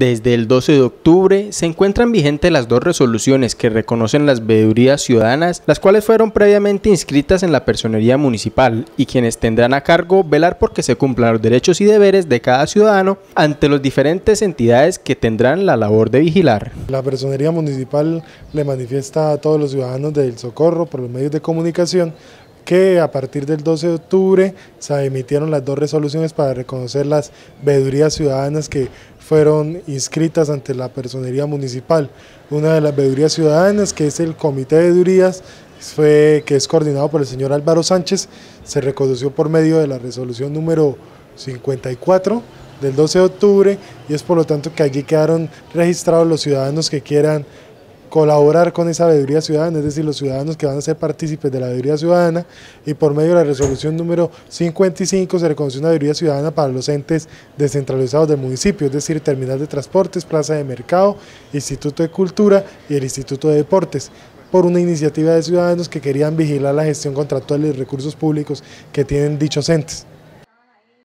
desde el 12 de octubre, se encuentran vigentes las dos resoluciones que reconocen las veedurías ciudadanas, las cuales fueron previamente inscritas en la personería municipal y quienes tendrán a cargo velar por que se cumplan los derechos y deberes de cada ciudadano ante las diferentes entidades que tendrán la labor de vigilar. La personería municipal le manifiesta a todos los ciudadanos del Socorro por los medios de comunicación que a partir del 12 de octubre se emitieron las dos resoluciones para reconocer las veedurías ciudadanas que fueron inscritas ante la personería municipal. Una de las veedurías ciudadanas, que es el Comité de vedurías fue, que es coordinado por el señor Álvaro Sánchez, se reconoció por medio de la resolución número 54 del 12 de octubre y es por lo tanto que allí quedaron registrados los ciudadanos que quieran colaborar con esa veeduría ciudadana, es decir, los ciudadanos que van a ser partícipes de la veeduría ciudadana y por medio de la resolución número 55 se reconoce una veeduría ciudadana para los entes descentralizados del municipio, es decir, terminal de transportes, plaza de mercado, instituto de cultura y el instituto de deportes por una iniciativa de ciudadanos que querían vigilar la gestión contractual y recursos públicos que tienen dichos entes.